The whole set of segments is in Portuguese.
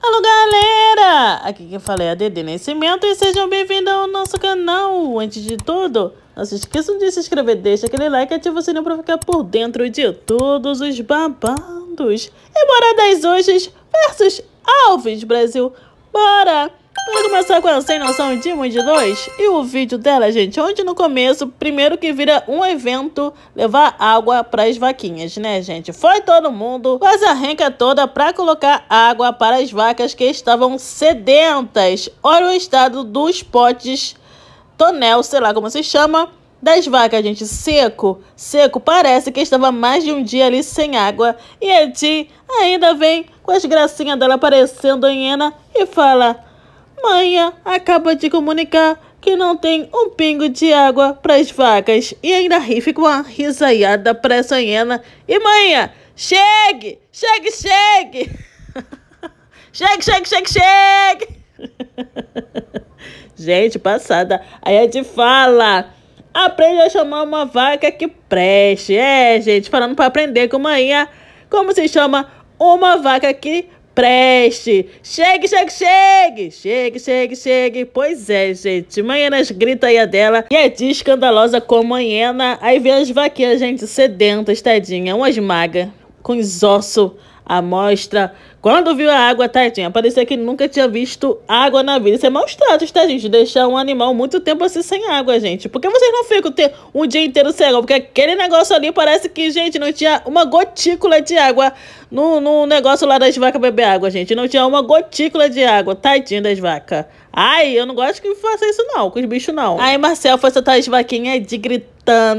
Alô galera, aqui quem fala é a Dede Nascimento e sejam bem-vindos ao nosso canal. Antes de tudo, não se esqueçam de se inscrever, deixa aquele like e ativa o sininho para ficar por dentro de todos os babados. E bora das hoje versus Alves Brasil, bora! Vamos começar com a sem noção de um de dois. E o vídeo dela, gente, onde no começo, primeiro que vira um evento levar água para as vaquinhas, né, gente? Foi todo mundo, quase arranca é toda para colocar água para as vacas que estavam sedentas. Olha o estado dos potes tonel, sei lá como se chama, das vacas, gente, seco, seco, parece que estava mais de um dia ali sem água. E a Ti ainda vem com as gracinhas dela aparecendo em Ena e fala: Maia acaba de comunicar que não tem um pingo de água para as vacas e ainda ri com a risaiada pré-sonhena. E Maia, chegue, chegue, chegue! chegue, chegue, chegue, chegue! Gente, passada. Aí a é de fala. Aprende a chamar uma vaca que preste. É, gente, falando para aprender com aí, como se chama uma vaca que preste. Chegue, chegue, chegue. Chegue, chegue, chegue. Pois é, gente. Manhenas grita aí a dela e é de escandalosa com manhena. Aí vem as vaquinhas, gente, sedentas, tadinha. Umas magas, com os ossos a amostra. Quando viu a água, tadinha, parecia que nunca tinha visto água na vida. Isso é maus tratos, tá, gente? Deixar um animal muito tempo assim sem água, gente. Por que vocês não ficam ter um dia inteiro sem água? Porque aquele negócio ali parece que, gente, não tinha uma gotícula de água no, no negócio lá das vacas beber água, gente. Não tinha uma gotícula de água. Tadinha das vacas. Ai, eu não gosto que faça isso, não, com os bichos, não. Aí Marcel foi soltar as vaquinhas de gritar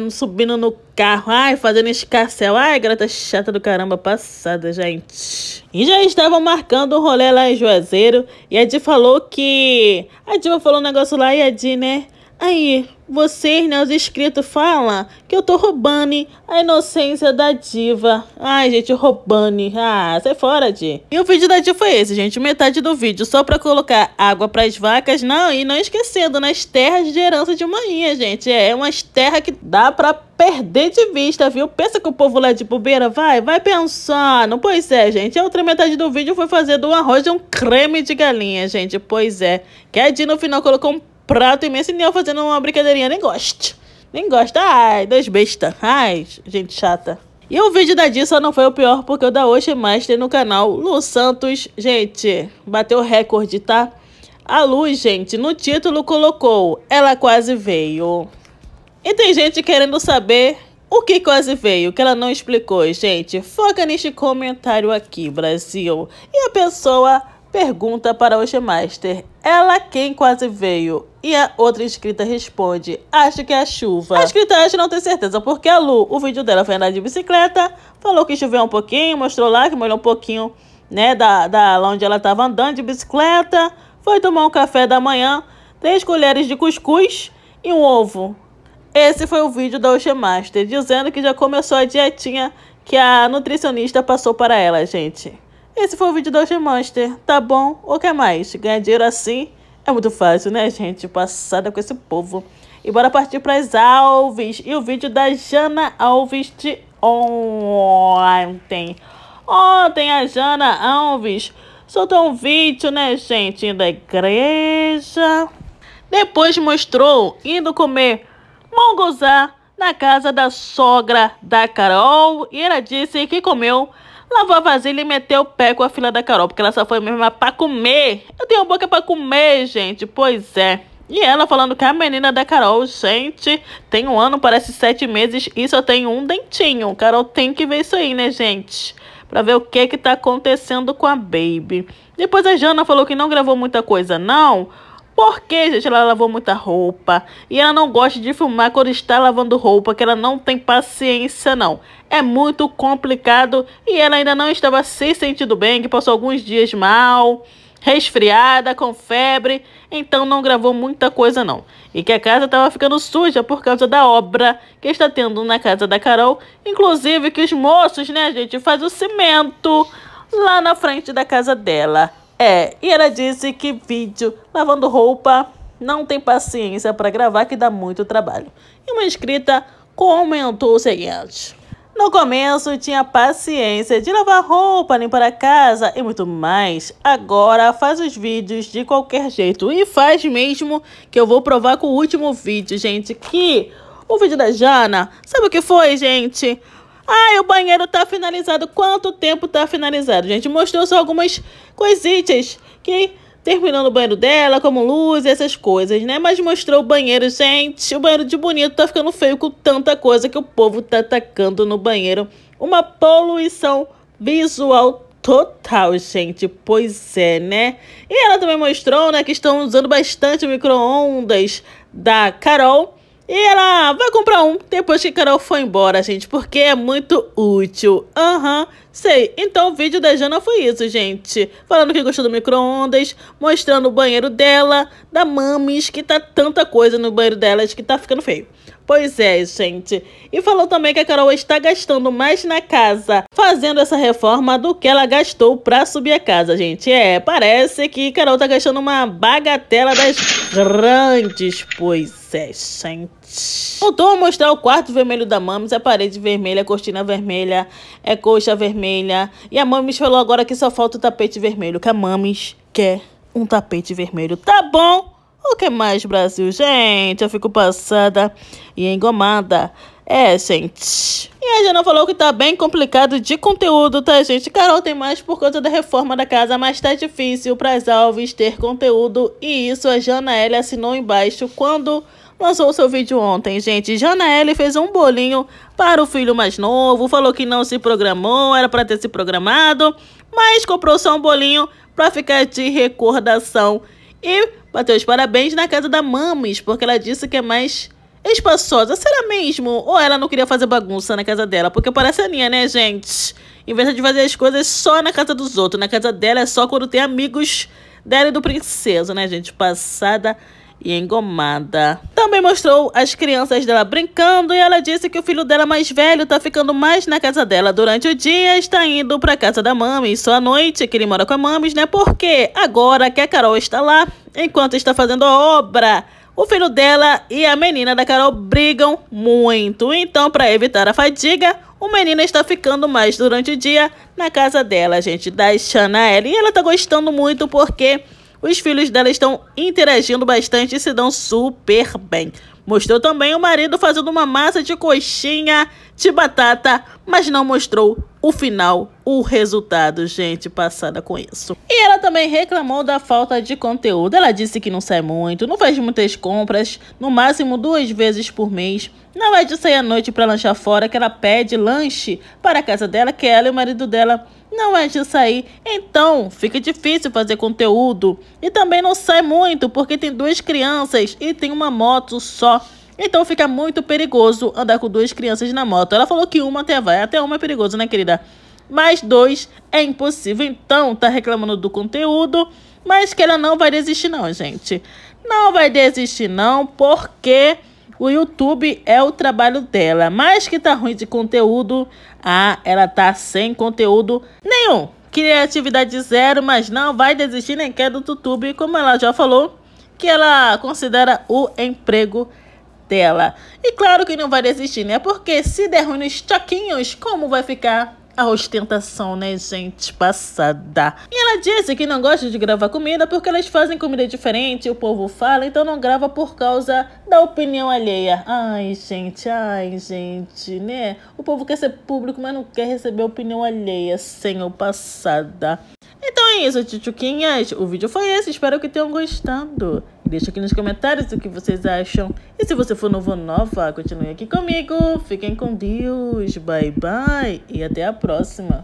subindo no carro, ai, fazendo escarcel. Ai, grata chata do caramba passada, gente. E já estavam marcando o rolê lá em Juazeiro. E a Di falou que. A Diva falou um negócio lá e a Di, né? Aí, vocês, né, os inscritos, falam que eu tô roubando a inocência da diva. Ai, gente, roubando. Ah, sai fora, de. E o vídeo da diva foi esse, gente. Metade do vídeo só pra colocar água pras vacas. Não, e não esquecendo, nas terras de herança de manhã, gente. É, é umas terras que dá pra perder de vista, viu? Pensa que o povo lá de bobeira vai, vai pensando. Pois é, gente. A outra metade do vídeo foi fazer do arroz e um creme de galinha, gente. Pois é. Que a Dina, no final, colocou um prato imenso e Neo fazendo uma brincadeirinha. Nem gosto. Nem gosto. Ai, dois besta. Ai, gente chata. E o vídeo da Di só não foi o pior porque o da Ocean Master no canal Lu Santos, gente, bateu recorde, tá? A Luz, gente, no título colocou Ela quase veio. E tem gente querendo saber o que quase veio, que ela não explicou. Gente, foca neste comentário aqui, Brasil. E a pessoa pergunta para o Shemaster. Ela quem quase veio. E a outra inscrita responde, acho que é a chuva. A inscrita é, acha não tem certeza, porque a Lu, o vídeo dela foi andar de bicicleta, falou que choveu um pouquinho, mostrou lá que molhou um pouquinho, né, da, da onde ela estava andando de bicicleta, foi tomar um café da manhã, três colheres de cuscuz e um ovo. Esse foi o vídeo da Ocean Master, dizendo que já começou a dietinha que a nutricionista passou para ela, gente. Esse foi o vídeo da Ocean Monster, tá bom? O que mais? Ganhar dinheiro assim é muito fácil, né, gente? Passada com esse povo. E bora partir para as Alves. E o vídeo da Jana Alves de ontem. Ontem a Jana Alves soltou um vídeo, né, gente, Indo à igreja. Depois mostrou indo comer mongozá na casa da sogra da Carol e ela disse que comeu Lavou a vasilha e meteu o pé com a filha da Carol, porque ela só foi mesmo pra comer. Eu tenho boca pra comer, gente. Pois é. E ela falando que a menina da Carol, gente, tem um ano, parece sete meses e só tem um dentinho. Carol tem que ver isso aí, né, gente? Pra ver o que que tá acontecendo com a Baby. Depois a Jana falou que não gravou muita coisa, não. Não. Porque, gente, ela lavou muita roupa e ela não gosta de filmar quando está lavando roupa, que ela não tem paciência, não. É muito complicado e ela ainda não estava se sentindo bem, que passou alguns dias mal, resfriada, com febre, então não gravou muita coisa, não. E que a casa estava ficando suja por causa da obra que está tendo na casa da Carol, inclusive que os moços, né, gente, fazem o cimento lá na frente da casa dela. É, e ela disse que vídeo lavando roupa não tem paciência para gravar que dá muito trabalho. E uma inscrita comentou o seguinte. No começo tinha paciência de lavar roupa, limpar a casa e muito mais. Agora faz os vídeos de qualquer jeito. E faz mesmo que eu vou provar com o último vídeo, gente. Que o vídeo da Jana, sabe o que foi, gente? Ah, o banheiro tá finalizado. Quanto tempo tá finalizado? Gente, mostrou só algumas coisitas que terminando o banheiro dela, como luz, essas coisas, né? Mas mostrou o banheiro, gente. O banheiro de bonito tá ficando feio com tanta coisa que o povo tá atacando no banheiro. Uma poluição visual total, gente. Pois é, né? E ela também mostrou, né, que estão usando bastante micro-ondas da Carol e ela vai comprar um depois que Carol foi embora, gente, porque é muito útil. Aham, uhum, sei. Então o vídeo da Jana foi isso, gente. Falando que gostou do micro-ondas, mostrando o banheiro dela, da Mamis, que tá tanta coisa no banheiro delas que tá ficando feio. Pois é, gente. E falou também que a Carol está gastando mais na casa, fazendo essa reforma do que ela gastou pra subir a casa, gente. É, parece que Carol tá gastando uma bagatela das grandes, pois é, gente. Voltou a mostrar o quarto vermelho da Mames, a parede vermelha, a cortina vermelha, a é coxa vermelha. E a Mames falou agora que só falta o tapete vermelho, que a Mames quer um tapete vermelho. Tá bom? O que mais, Brasil? Gente, eu fico passada e engomada. É, gente. E a Jana falou que tá bem complicado de conteúdo, tá, gente? Carol tem mais por conta da reforma da casa, mas tá difícil pras Alves ter conteúdo. E isso a Jana L assinou embaixo quando lançou o seu vídeo ontem, gente. Janaelle fez um bolinho para o filho mais novo, falou que não se programou, era para ter se programado, mas comprou só um bolinho para ficar de recordação. E bateu os parabéns na casa da Mames, porque ela disse que é mais Espaçosa, será mesmo? Ou ela não queria fazer bagunça na casa dela? Porque parece a minha, né, gente? Em vez de fazer as coisas só na casa dos outros. Na casa dela é só quando tem amigos dela e do princesa, né, gente? Passada e engomada. Também mostrou as crianças dela brincando e ela disse que o filho dela mais velho tá ficando mais na casa dela durante o dia está indo pra casa da mami, só à noite que ele mora com a mami, né? Porque agora que a Carol está lá, enquanto está fazendo a obra o filho dela e a menina da Carol brigam muito. Então, para evitar a fadiga, o menino está ficando mais durante o dia na casa dela, gente, da Chanel. E ela tá gostando muito porque os filhos dela estão interagindo bastante e se dão super bem. Mostrou também o marido fazendo uma massa de coxinha de batata, mas não mostrou o final, o resultado, gente, passada com isso. E ela também reclamou da falta de conteúdo. Ela disse que não sai muito, não faz muitas compras, no máximo duas vezes por mês. Não é de sair à noite para lanchar fora, que ela pede lanche para a casa dela, que ela e o marido dela não é de sair. Então, fica difícil fazer conteúdo. E também não sai muito, porque tem duas crianças e tem uma moto só. Então fica muito perigoso andar com duas crianças na moto. Ela falou que uma até vai, até uma é perigoso, né, querida? Mas dois é impossível. Então, tá reclamando do conteúdo, mas que ela não vai desistir, não, gente. Não vai desistir, não, porque o YouTube é o trabalho dela. Mas que tá ruim de conteúdo, ah, ela tá sem conteúdo nenhum. Criatividade zero, mas não vai desistir nem quer do YouTube, como ela já falou, que ela considera o emprego dela. E claro que não vai desistir, né? Porque se der ruim nos toquinhos, como vai ficar a ostentação, né, gente? Passada. E ela disse que não gosta de gravar comida porque elas fazem comida diferente, o povo fala, então não grava por causa da opinião alheia. Ai, gente, ai, gente, né? O povo quer ser público, mas não quer receber opinião alheia, senhor passada. Então é isso, tchutchuquinhas. O vídeo foi esse, espero que tenham gostado. Deixa aqui nos comentários o que vocês acham. E se você for novo ou nova, continue aqui comigo. Fiquem com Deus. Bye, bye. E até a próxima.